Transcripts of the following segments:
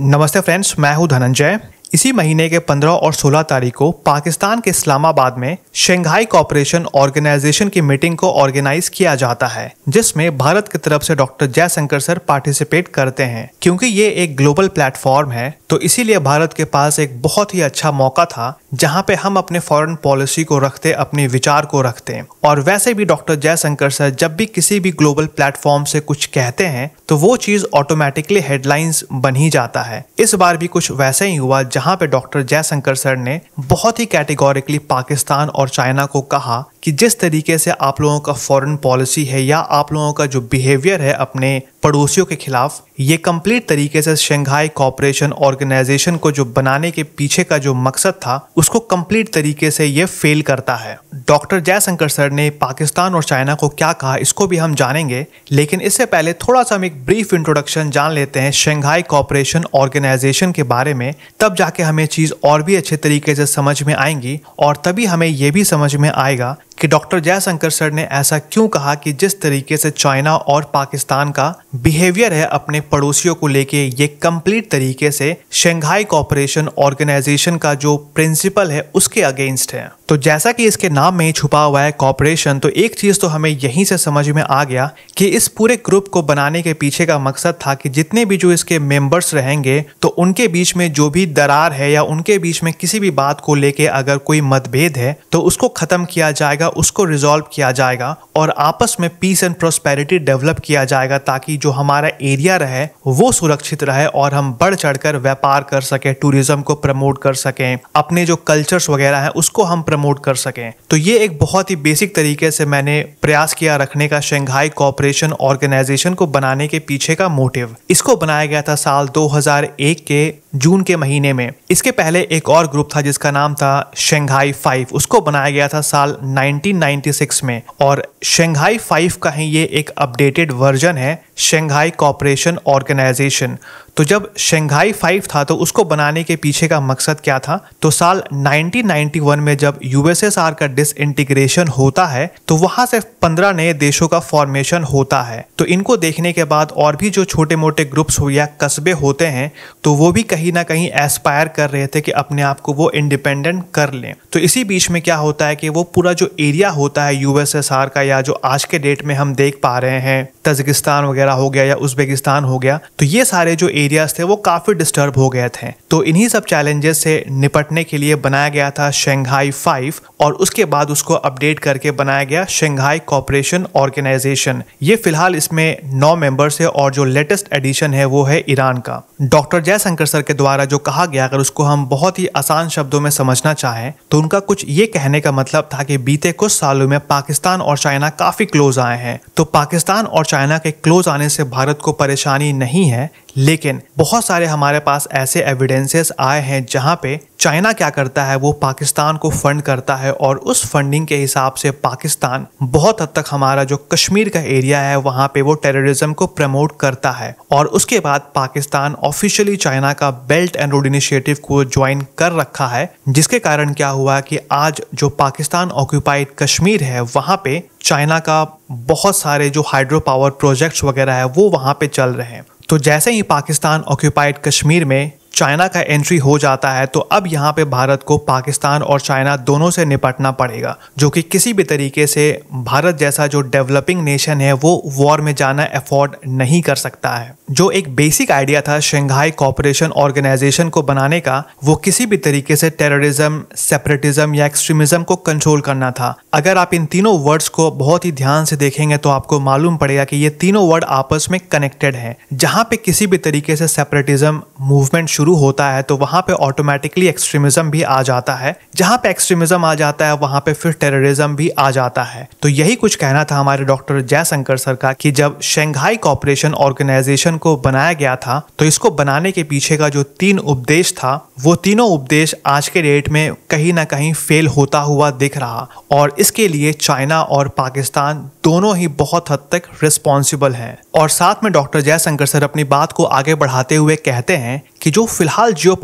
नमस्ते फ्रेंड्स मैं हूं धनंजय इसी महीने के 15 और 16 तारीख को पाकिस्तान के इस्लामाबाद में शंघाई कॉपरेशन ऑर्गेनाइजेशन की मीटिंग को ऑर्गेनाइज किया जाता है जिसमें भारत की तरफ से डॉक्टर जयशंकर सर पार्टिसिपेट करते हैं क्योंकि ये एक ग्लोबल प्लेटफॉर्म है तो इसीलिए भारत के पास एक बहुत ही अच्छा मौका था जहाँ पे हम अपने फॉरेन पॉलिसी को रखते अपने विचार को रखते और वैसे भी डॉक्टर जयशंकर सर जब भी किसी भी ग्लोबल प्लेटफॉर्म से कुछ कहते हैं तो वो चीज ऑटोमेटिकली हेडलाइंस बन ही जाता है इस बार भी कुछ वैसे ही हुआ जहाँ जहां पे डॉक्टर जयशंकर सर ने बहुत ही कैटेगोरिकली पाकिस्तान और चाइना को कहा कि जिस तरीके से आप लोगों का फॉरेन पॉलिसी है या आप लोगों का जो बिहेवियर है अपने पड़ोसियों के खिलाफ ये कंप्लीट तरीके से शंघाई कॉपरेशन ऑर्गेनाइजेशन को जो बनाने के पीछे का जो मकसद था उसको कंप्लीट तरीके से ये फेल करता है डॉक्टर जयशंकर सर ने पाकिस्तान और चाइना को क्या कहा इसको भी हम जानेंगे लेकिन इससे पहले थोड़ा सा हम एक ब्रीफ इंट्रोडक्शन जान लेते हैं शंघाई कॉपरेशन ऑर्गेनाइजेशन के बारे में तब जाके हमें चीज़ और भी अच्छे तरीके से समझ में आएंगी और तभी हमें यह भी समझ में आएगा कि डॉक्टर जयशंकर सर ने ऐसा क्यों कहा कि जिस तरीके से चाइना और पाकिस्तान का बिहेवियर है अपने पड़ोसियों को लेके ये कंप्लीट तरीके से शंघाई कॉपरेशन ऑर्गेनाइजेशन का जो प्रिंसिपल है उसके अगेंस्ट है तो जैसा कि इसके नाम में छुपा हुआ है कॉपरेशन तो एक चीज़ तो हमें यहीं से समझ में आ गया कि इस पूरे ग्रुप को बनाने के पीछे का मकसद था कि जितने भी जो इसके मेंबर्स रहेंगे तो उनके बीच में जो भी दरार है या उनके बीच में किसी भी बात को लेके अगर कोई मतभेद है तो उसको ख़त्म किया जाएगा उसको रिजॉल्व किया जाएगा और आपस में पीस एंड प्रोस्पेरिटी डेवलप किया जाएगा ताकि जो हमारा एरिया रहे वो सुरक्षित रहे और हम बढ़ चढ़ व्यापार कर सकें टूरिज्म को प्रमोट कर सकें अपने जो कल्चर्स वगैरह हैं उसको हम प्रमोट कर सकें तो ये एक बहुत ही बेसिक तरीके से मैंने प्रयास किया रखने का शंघाई कॉपरेशन ऑर्गेनाइजेशन को बनाने के पीछे का मोटिव इसको बनाया गया था साल 2001 के जून के महीने में इसके पहले एक और ग्रुप था जिसका नाम था शंघाई फाइव उसको बनाया गया था साल 1996 में और शंघाई फाइव का ही ये एक अपडेटेड वर्जन है शंघाई कॉपरेशन ऑर्गेनाइजेशन तो जब शंघाई फाइव था तो उसको बनाने के पीछे का मकसद क्या था तो साल 1991 में जब यूएसएसआर का डिसइंटीग्रेशन होता है तो वहां से 15 नए देशों का फॉर्मेशन होता है तो इनको देखने के बाद और भी जो छोटे मोटे ग्रुप्स या कस्बे होते हैं तो वो भी कहीं ना कहीं एस्पायर कर रहे थे कि अपने आप को वो इंडिपेंडेंट कर लें तो इसी बीच में क्या होता है कि वो पूरा जो एरिया होता है यूएसएसआर का या जो आज के डेट में हम देख पा रहे हैं तजगिस्तान वगैरह हो गया या उज्बेकिस्तान हो गया तो ये सारे जो एरिया एरियाज थे वो काफ़ी डिस्टर्ब हो गए थे तो इन्हीं सब चैलेंजेस से निपटने के लिए बनाया गया था शंघाई फाइव और उसके बाद उसको अपडेट करके बनाया गया शंघाई कॉपरेशन ऑर्गेनाइजेशन ये फिलहाल इसमें नौ मेंबर्स है और जो लेटेस्ट एडिशन है वो है ईरान का डॉक्टर जयशंकर सर के द्वारा जो कहा गया अगर उसको हम बहुत ही आसान शब्दों में समझना चाहें तो उनका कुछ ये कहने का मतलब था कि बीते कुछ सालों में पाकिस्तान और चाइना काफी क्लोज आए हैं तो पाकिस्तान और चाइना के क्लोज आने से भारत को परेशानी नहीं है लेकिन बहुत सारे हमारे पास ऐसे एविडेंसेस आए हैं जहाँ पे चाइना क्या करता है वो पाकिस्तान को फंड करता है और उस फंडिंग के हिसाब से पाकिस्तान बहुत हद तक हमारा जो कश्मीर का एरिया है वहाँ पे वो टेररिज्म को प्रमोट करता है और उसके बाद पाकिस्तान ऑफिशियली चाइना का बेल्ट एंड रोड इनिशिएटिव को ज्वाइन कर रखा है जिसके कारण क्या हुआ कि आज जो पाकिस्तान ऑक्यूपाइड कश्मीर है वहाँ पे चाइना का बहुत सारे जो हाइड्रो पावर प्रोजेक्ट्स वगैरह है वो वहां पे चल रहे हैं तो जैसे ही पाकिस्तान ऑक्यूपाइड कश्मीर में चाइना का एंट्री हो जाता है तो अब यहाँ पे भारत को पाकिस्तान और चाइना दोनों से निपटना पड़ेगा जो कि किसी भी तरीके से भारत जैसा जो डेवलपिंग नेशन है वो वॉर में जाना अफोर्ड नहीं कर सकता है जो एक बेसिक आइडिया था शंघाई कॉपरेशन ऑर्गेनाइजेशन को बनाने का वो किसी भी तरीके से टेररिज्म सेपरेटिज्म या एक्सट्रीमिज्म को कंट्रोल करना था अगर आप इन तीनों वर्ड्स को बहुत ही ध्यान से देखेंगे तो आपको मालूम पड़ेगा कि ये तीनों वर्ड आपस में कनेक्टेड है जहाँ पे किसी भी तरीके से सेपरेटिज्म मूवमेंट शुरू शुरू होता है तो वहाँ पे ऑटोमेटिकली एक्सट्रीमिज्म भी आ जाता है जहाँ पे एक्सट्रीमिज्म आ जाता है वहाँ पे फिर टेररिज्म भी आ जाता है तो यही कुछ कहना था हमारे डॉक्टर जयशंकर सर का कि जब शंघाई कॉपरेशन ऑर्गेनाइजेशन को बनाया गया था तो इसको बनाने के पीछे का जो तीन उपदेश था वो तीनों उपदेश आज के डेट में कहीं ना कहीं फेल होता हुआ दिख रहा और इसके लिए चाइना और पाकिस्तान दोनों ही बहुत हद तक रिस्पॉन्सिबल हैं और साथ में डॉक्टर जयशंकर सर अपनी बात को आगे बढ़ाते हुए कहते हैं कि जो फिलहाल जियो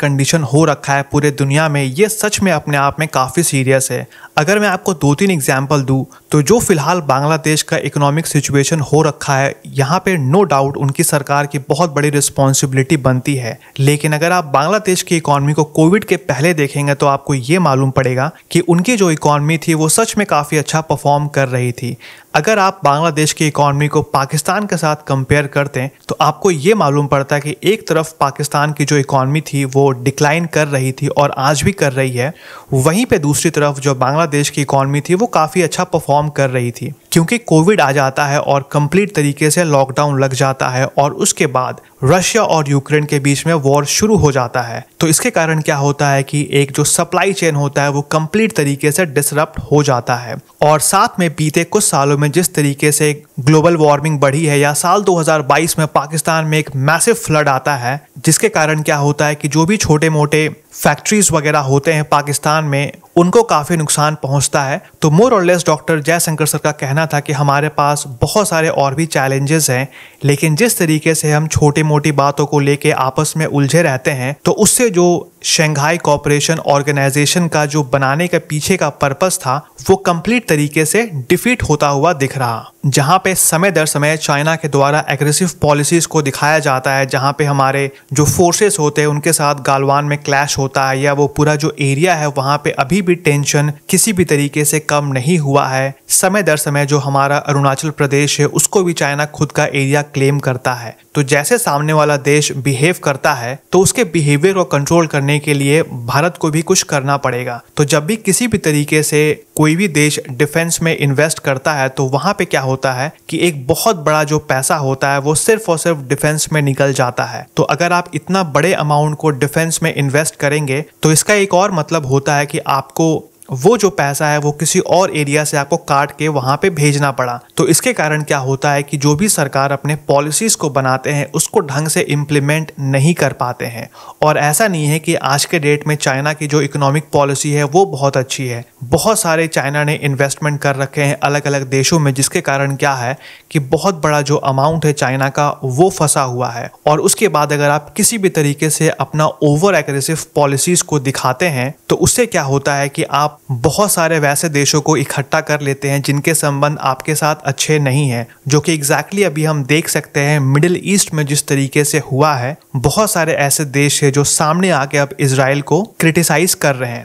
कंडीशन हो रखा है पूरे दुनिया में ये सच में अपने आप में काफ़ी सीरियस है अगर मैं आपको दो तीन एग्जाम्पल दूँ तो जो फिलहाल बांग्लादेश का इकोनॉमिक सिचुएशन हो रखा है यहाँ पे नो डाउट उनकी सरकार की बहुत बड़ी रिस्पॉन्सिबिलिटी बनती है लेकिन अगर आप बांग्लादेश की इकोनॉमी को कोविड के पहले देखेंगे तो आपको ये मालूम पड़ेगा कि उनकी जो इकोनॉमी थी वो सच में काफ़ी अच्छा परफॉर्म कर रही थी अगर आप बांग्लादेश की इकोनॉमी को पाकिस्तान के साथ कंपेयर करते हैं तो आपको ये मालूम पड़ता है कि एक तरफ पाकिस्तान की जो इकोनॉमी थी वो डिक्लाइन कर रही थी और आज भी कर रही है वहीं पर दूसरी तरफ जो बांग्लादेश की इकॉनमी थी वो काफ़ी अच्छा परफॉर्म परफॉर्म कर रही थी क्योंकि कोविड आ जाता है और कंप्लीट तरीके से लॉकडाउन लग जाता है और उसके बाद रशिया और यूक्रेन के बीच में वॉर शुरू हो जाता है तो इसके कारण क्या होता है कि एक जो सप्लाई चेन होता है वो कंप्लीट तरीके से डिसरप्ट हो जाता है और साथ में बीते कुछ सालों में जिस तरीके से ग्लोबल वार्मिंग बढ़ी है या साल 2022 में पाकिस्तान में एक मैसिव फ्लड आता है जिसके कारण क्या होता है कि जो भी छोटे मोटे फैक्ट्रीज वगैरह होते हैं पाकिस्तान में उनको काफी नुकसान पहुंचता है तो मोर और लेस डॉक्टर जयशंकर सर का कहना कहना था कि हमारे पास बहुत सारे और भी चैलेंजेस हैं लेकिन जिस तरीके से हम छोटी मोटी बातों को लेके आपस में उलझे रहते हैं तो उससे जो शंघाई कॉपरेशन ऑर्गेनाइजेशन का जो बनाने का पीछे का पर्पस था वो कंप्लीट तरीके से डिफीट होता हुआ दिख रहा जहाँ पे समय दर समय चाइना के द्वारा एग्रेसिव पॉलिसीज को दिखाया जाता है जहाँ पे हमारे जो फोर्सेस होते हैं उनके साथ गालवान में क्लैश होता है या वो पूरा जो एरिया है वहाँ पे अभी भी टेंशन किसी भी तरीके से कम नहीं हुआ है समय दर समय जो हमारा अरुणाचल प्रदेश है उसको भी चाइना खुद का एरिया क्लेम करता है तो जैसे सामने वाला देश बिहेव करता है तो उसके बिहेवियर को कंट्रोल करने के लिए भारत को भी कुछ करना पड़ेगा तो जब भी किसी भी तरीके से कोई भी देश डिफेंस में इन्वेस्ट करता है तो वहां पे क्या होता है कि एक बहुत बड़ा जो पैसा होता है वो सिर्फ और सिर्फ डिफेंस में निकल जाता है तो अगर आप इतना बड़े अमाउंट को डिफेंस में इन्वेस्ट करेंगे तो इसका एक और मतलब होता है कि आपको वो जो पैसा है वो किसी और एरिया से आपको काट के वहाँ पे भेजना पड़ा तो इसके कारण क्या होता है कि जो भी सरकार अपने पॉलिसीज को बनाते हैं उसको ढंग से इम्प्लीमेंट नहीं कर पाते हैं और ऐसा नहीं है कि आज के डेट में चाइना की जो इकोनॉमिक पॉलिसी है वो बहुत अच्छी है बहुत सारे चाइना ने इन्वेस्टमेंट कर रखे हैं अलग अलग देशों में जिसके कारण क्या है कि बहुत बड़ा जो अमाउंट है चाइना का वो फंसा हुआ है और उसके बाद अगर आप किसी भी तरीके से अपना ओवर एग्रेसिव पॉलिसीज को दिखाते हैं तो उससे क्या होता है कि आप बहुत सारे वैसे देशों को इकट्ठा कर लेते हैं जिनके संबंध आपके साथ अच्छे नहीं हैं जो कि एग्जैक्टली exactly अभी हम देख सकते हैं मिडिल ईस्ट में जिस तरीके से हुआ है बहुत सारे ऐसे देश है जो सामने आके अब इसराइल को क्रिटिसाइज कर रहे हैं